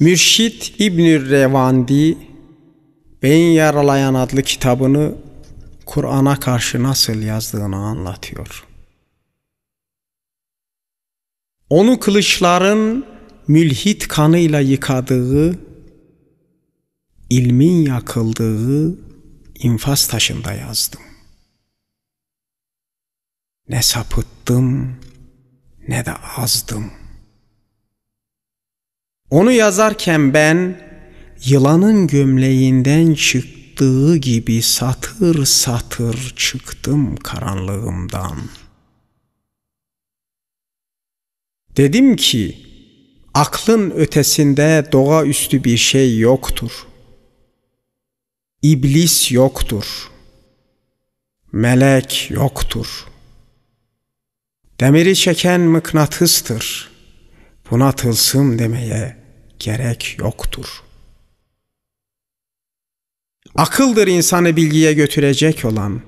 Mürşit İbnü Revandi Beyin Yaralayan adlı kitabını Kur'an'a karşı nasıl yazdığını anlatıyor. Onu kılıçların mülhit kanıyla yıkadığı, ilmin yakıldığı infaz taşında yazdım. Ne sapıttım ne de azdım.'' Onu yazarken ben yılanın gömleğinden çıktığı gibi satır satır çıktım karanlığımdan. Dedim ki aklın ötesinde doğaüstü bir şey yoktur. İblis yoktur. Melek yoktur. Demiri çeken mıknatıstır. Buna tılsım demeye gerek yoktur. Akıldır insanı bilgiye götürecek olan.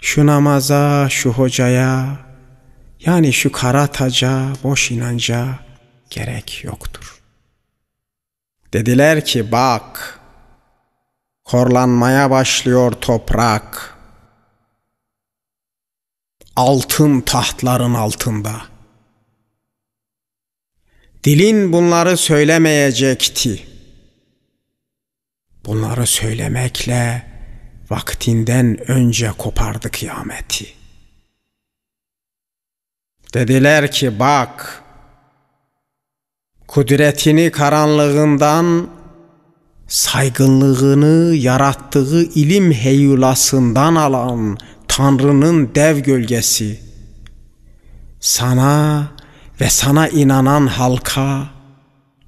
Şu namaza, şu hocaya, yani şu kara taca, boş inanca gerek yoktur. Dediler ki bak, korlanmaya başlıyor toprak.'' altın tahtların altında.'' Dilin bunları söylemeyecekti. Bunları söylemekle vaktinden önce kopardı kıyameti. Dediler ki bak, kudretini karanlığından, saygınlığını yarattığı ilim heyulasından alan Tanrı'nın dev gölgesi, sana ve sana inanan halka,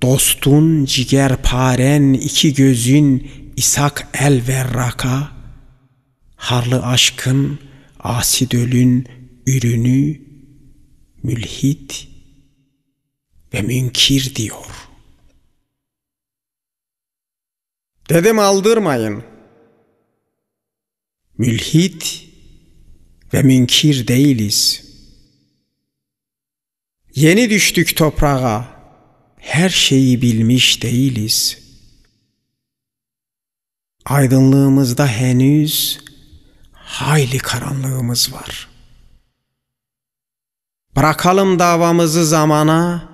dostun cigerparen iki gözün İshak el verraka, harlı aşkın, asidölün ürünü, mülhit ve münkir diyor. Dedim aldırmayın. Mülhit ve münkir değiliz.'' Yeni düştük toprağa. Her şeyi bilmiş değiliz. Aydınlığımızda henüz hayli karanlığımız var. Bırakalım davamızı zamana,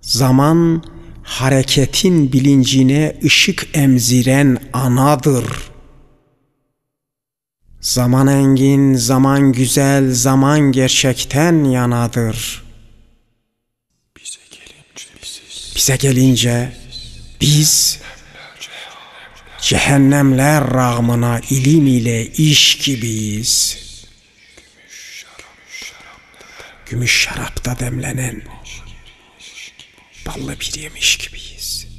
zaman hareketin bilincine ışık emziren anadır. Zaman engin, zaman güzel, zaman gerçekten yanadır.'' Bize gelince biz cehennemler rağmına ilim ile iş gibiyiz. Gümüş şarapta demlenen ballı bir yemiş gibiyiz.